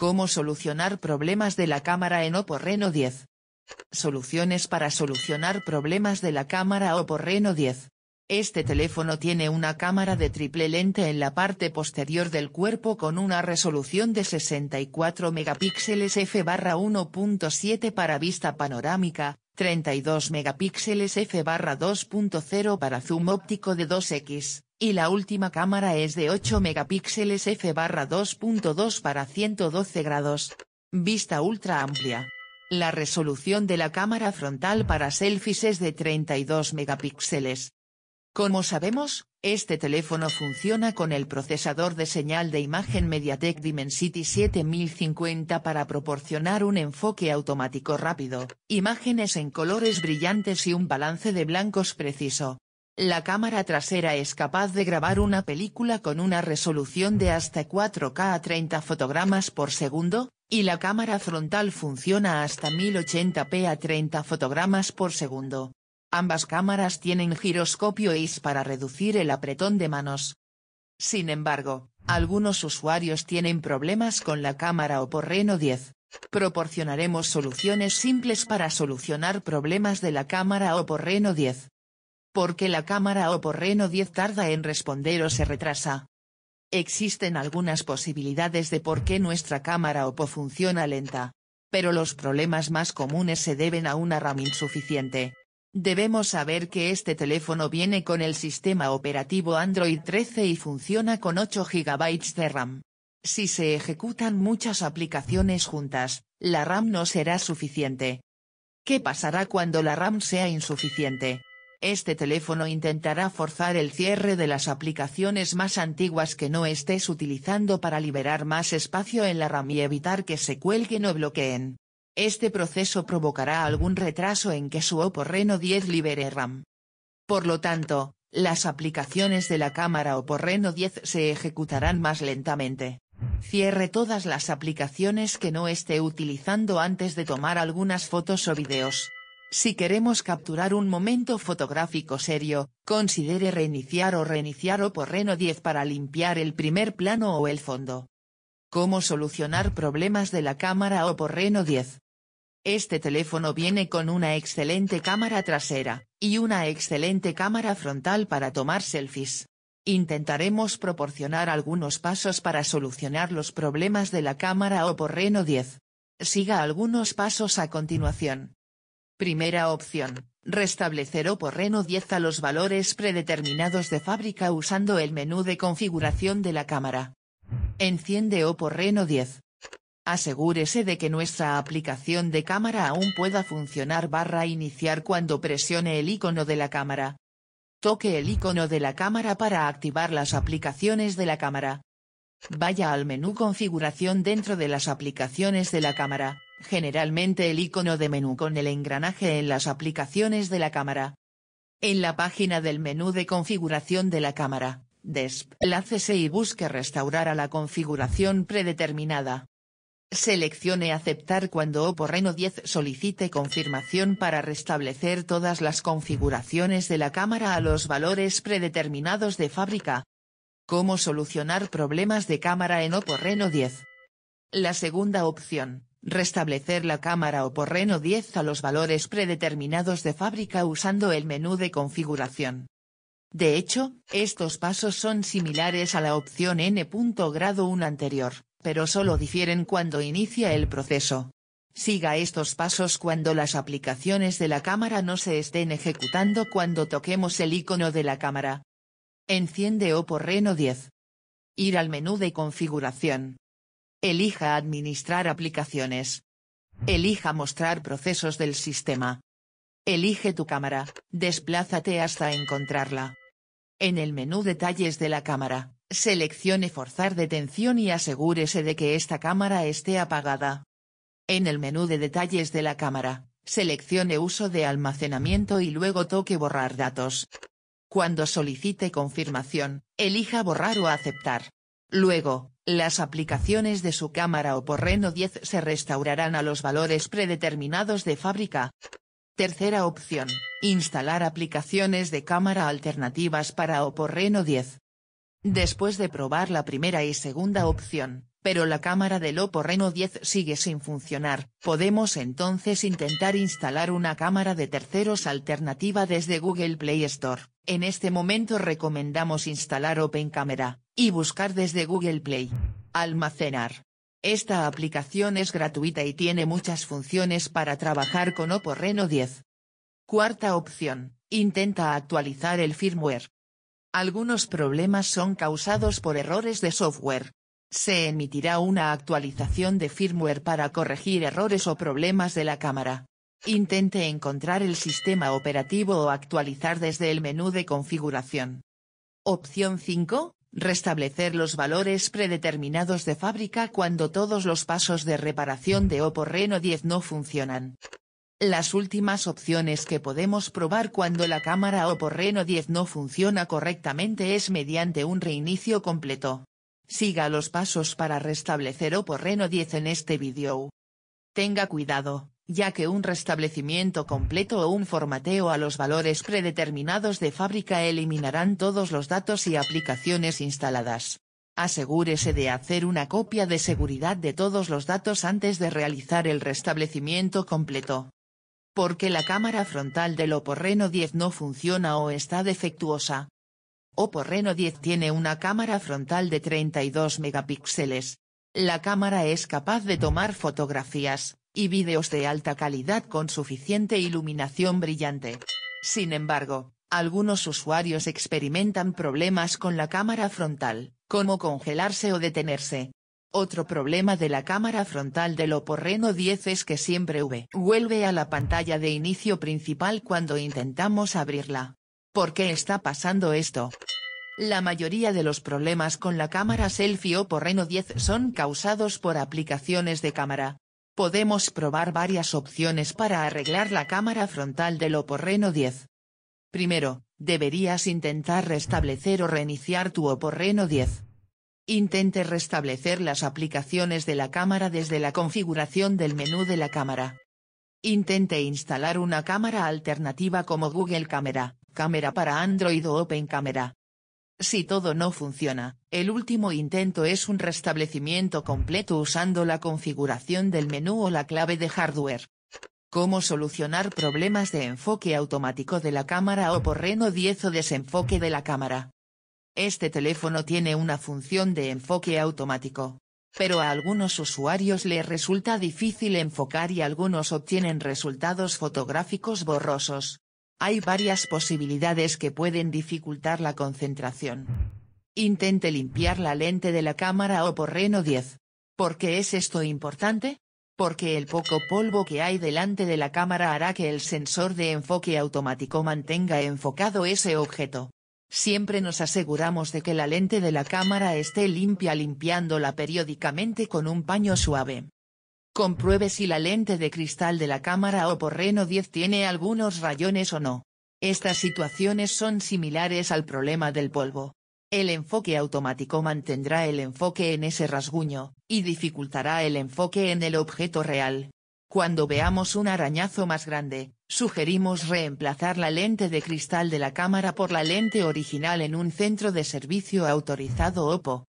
Cómo solucionar problemas de la cámara en Oppo Reno 10. Soluciones para solucionar problemas de la cámara Oppo Reno 10. Este teléfono tiene una cámara de triple lente en la parte posterior del cuerpo con una resolución de 64 megapíxeles f/1.7 barra para vista panorámica, 32 megapíxeles f/2.0 barra para zoom óptico de 2x, y la última cámara es de 8 megapíxeles f 2.2 para 112 grados. Vista ultra amplia. La resolución de la cámara frontal para selfies es de 32 megapíxeles. Como sabemos, este teléfono funciona con el procesador de señal de imagen MediaTek Dimensity 7050 para proporcionar un enfoque automático rápido, imágenes en colores brillantes y un balance de blancos preciso. La cámara trasera es capaz de grabar una película con una resolución de hasta 4K a 30 fotogramas por segundo, y la cámara frontal funciona hasta 1080p a 30 fotogramas por segundo. Ambas cámaras tienen giroscopio IS para reducir el apretón de manos. Sin embargo, algunos usuarios tienen problemas con la cámara o Reno 10. Proporcionaremos soluciones simples para solucionar problemas de la cámara o por Reno 10 porque la cámara o Reno 10 tarda en responder o se retrasa. Existen algunas posibilidades de por qué nuestra cámara OPPO funciona lenta. Pero los problemas más comunes se deben a una RAM insuficiente. Debemos saber que este teléfono viene con el sistema operativo Android 13 y funciona con 8 GB de RAM. Si se ejecutan muchas aplicaciones juntas, la RAM no será suficiente. ¿Qué pasará cuando la RAM sea insuficiente? Este teléfono intentará forzar el cierre de las aplicaciones más antiguas que no estés utilizando para liberar más espacio en la RAM y evitar que se cuelguen o bloqueen. Este proceso provocará algún retraso en que su Oppo Reno 10 libere RAM. Por lo tanto, las aplicaciones de la cámara Oppo Reno 10 se ejecutarán más lentamente. Cierre todas las aplicaciones que no esté utilizando antes de tomar algunas fotos o videos. Si queremos capturar un momento fotográfico serio, considere reiniciar o reiniciar o Reno 10 para limpiar el primer plano o el fondo. Cómo solucionar problemas de la cámara o Reno 10. Este teléfono viene con una excelente cámara trasera, y una excelente cámara frontal para tomar selfies. Intentaremos proporcionar algunos pasos para solucionar los problemas de la cámara o Reno 10. Siga algunos pasos a continuación. Primera opción, restablecer o Reno 10 a los valores predeterminados de fábrica usando el menú de configuración de la cámara. Enciende o Reno 10. Asegúrese de que nuestra aplicación de cámara aún pueda funcionar barra iniciar cuando presione el icono de la cámara. Toque el icono de la cámara para activar las aplicaciones de la cámara. Vaya al menú configuración dentro de las aplicaciones de la cámara generalmente el icono de menú con el engranaje en las aplicaciones de la cámara. En la página del menú de configuración de la cámara, desplácese y busque restaurar a la configuración predeterminada. Seleccione aceptar cuando Oppo Reno 10 solicite confirmación para restablecer todas las configuraciones de la cámara a los valores predeterminados de fábrica. Cómo solucionar problemas de cámara en Oppo Reno 10. La segunda opción, restablecer la cámara o Reno 10 a los valores predeterminados de fábrica usando el menú de configuración. De hecho, estos pasos son similares a la opción N. grado 1 anterior, pero solo difieren cuando inicia el proceso. Siga estos pasos cuando las aplicaciones de la cámara no se estén ejecutando cuando toquemos el icono de la cámara. Enciende o Reno 10. Ir al menú de configuración. Elija administrar aplicaciones. Elija mostrar procesos del sistema. Elige tu cámara, desplázate hasta encontrarla. En el menú Detalles de la cámara, seleccione Forzar detención y asegúrese de que esta cámara esté apagada. En el menú de Detalles de la cámara, seleccione Uso de almacenamiento y luego toque Borrar datos. Cuando solicite confirmación, elija Borrar o Aceptar. Luego, las aplicaciones de su cámara o Reno 10 se restaurarán a los valores predeterminados de fábrica. Tercera opción, instalar aplicaciones de cámara alternativas para OPPO Reno 10. Después de probar la primera y segunda opción, pero la cámara del Oppo Reno 10 sigue sin funcionar, podemos entonces intentar instalar una cámara de terceros alternativa desde Google Play Store, en este momento recomendamos instalar Open Camera, y buscar desde Google Play. Almacenar. Esta aplicación es gratuita y tiene muchas funciones para trabajar con Oppo Reno 10. Cuarta opción, intenta actualizar el firmware. Algunos problemas son causados por errores de software, se emitirá una actualización de firmware para corregir errores o problemas de la cámara. Intente encontrar el sistema operativo o actualizar desde el menú de configuración. Opción 5. Restablecer los valores predeterminados de fábrica cuando todos los pasos de reparación de Oppo Reno 10 no funcionan. Las últimas opciones que podemos probar cuando la cámara Oppo Reno 10 no funciona correctamente es mediante un reinicio completo. Siga los pasos para restablecer o Reno 10 en este vídeo. Tenga cuidado, ya que un restablecimiento completo o un formateo a los valores predeterminados de fábrica eliminarán todos los datos y aplicaciones instaladas. Asegúrese de hacer una copia de seguridad de todos los datos antes de realizar el restablecimiento completo. Porque la cámara frontal del Reno 10 no funciona o está defectuosa, Oppo Reno 10 tiene una cámara frontal de 32 megapíxeles. La cámara es capaz de tomar fotografías y vídeos de alta calidad con suficiente iluminación brillante. Sin embargo, algunos usuarios experimentan problemas con la cámara frontal, como congelarse o detenerse. Otro problema de la cámara frontal del Oppo 10 es que siempre v vuelve a la pantalla de inicio principal cuando intentamos abrirla. ¿Por qué está pasando esto? La mayoría de los problemas con la cámara selfie OPPO Reno 10 son causados por aplicaciones de cámara. Podemos probar varias opciones para arreglar la cámara frontal del Reno 10. Primero, deberías intentar restablecer o reiniciar tu Reno 10. Intente restablecer las aplicaciones de la cámara desde la configuración del menú de la cámara. Intente instalar una cámara alternativa como Google Camera cámara para Android o Open Camera. Si todo no funciona, el último intento es un restablecimiento completo usando la configuración del menú o la clave de hardware. Cómo solucionar problemas de enfoque automático de la cámara o por Reno 10 o desenfoque de la cámara. Este teléfono tiene una función de enfoque automático. Pero a algunos usuarios le resulta difícil enfocar y algunos obtienen resultados fotográficos borrosos. Hay varias posibilidades que pueden dificultar la concentración. Intente limpiar la lente de la cámara o Reno 10. ¿Por qué es esto importante? Porque el poco polvo que hay delante de la cámara hará que el sensor de enfoque automático mantenga enfocado ese objeto. Siempre nos aseguramos de que la lente de la cámara esté limpia limpiándola periódicamente con un paño suave. Compruebe si la lente de cristal de la cámara o Reno 10 tiene algunos rayones o no. Estas situaciones son similares al problema del polvo. El enfoque automático mantendrá el enfoque en ese rasguño, y dificultará el enfoque en el objeto real. Cuando veamos un arañazo más grande, sugerimos reemplazar la lente de cristal de la cámara por la lente original en un centro de servicio autorizado OPPO.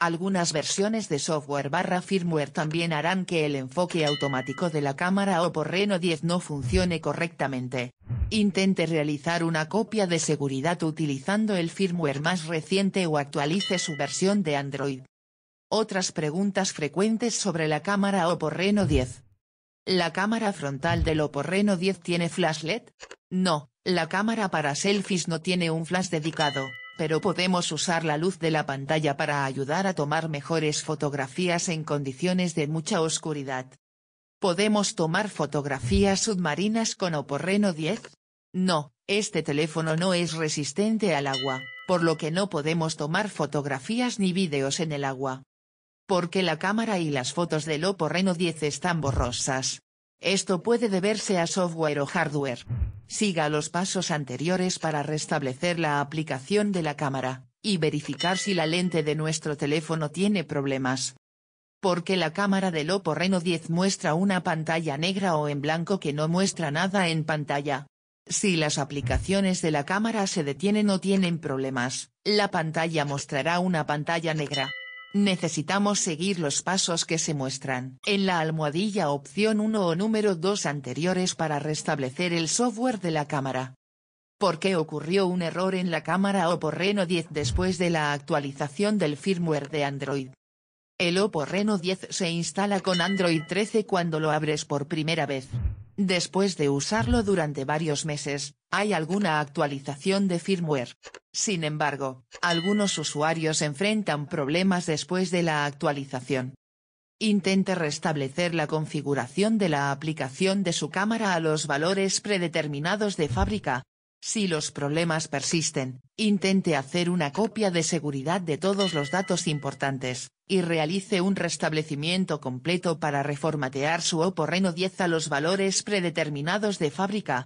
Algunas versiones de software barra firmware también harán que el enfoque automático de la cámara o Reno 10 no funcione correctamente. Intente realizar una copia de seguridad utilizando el firmware más reciente o actualice su versión de Android. Otras preguntas frecuentes sobre la cámara Oppo Reno 10. ¿La cámara frontal del Oppo Reno 10 tiene flash LED? No, la cámara para selfies no tiene un flash dedicado pero podemos usar la luz de la pantalla para ayudar a tomar mejores fotografías en condiciones de mucha oscuridad. ¿Podemos tomar fotografías submarinas con Oporreno 10? No, este teléfono no es resistente al agua, por lo que no podemos tomar fotografías ni vídeos en el agua. Porque la cámara y las fotos del Oporreno 10 están borrosas. Esto puede deberse a software o hardware siga los pasos anteriores para restablecer la aplicación de la cámara, y verificar si la lente de nuestro teléfono tiene problemas. Porque la cámara del Oppo Reno 10 muestra una pantalla negra o en blanco que no muestra nada en pantalla. Si las aplicaciones de la cámara se detienen o tienen problemas, la pantalla mostrará una pantalla negra. Necesitamos seguir los pasos que se muestran en la almohadilla opción 1 o número 2 anteriores para restablecer el software de la cámara. ¿Por qué ocurrió un error en la cámara Oppo Reno 10 después de la actualización del firmware de Android? El Oppo Reno 10 se instala con Android 13 cuando lo abres por primera vez. Después de usarlo durante varios meses, hay alguna actualización de firmware. Sin embargo, algunos usuarios enfrentan problemas después de la actualización. Intente restablecer la configuración de la aplicación de su cámara a los valores predeterminados de fábrica. Si los problemas persisten, intente hacer una copia de seguridad de todos los datos importantes, y realice un restablecimiento completo para reformatear su Oppo Reno 10 a los valores predeterminados de fábrica.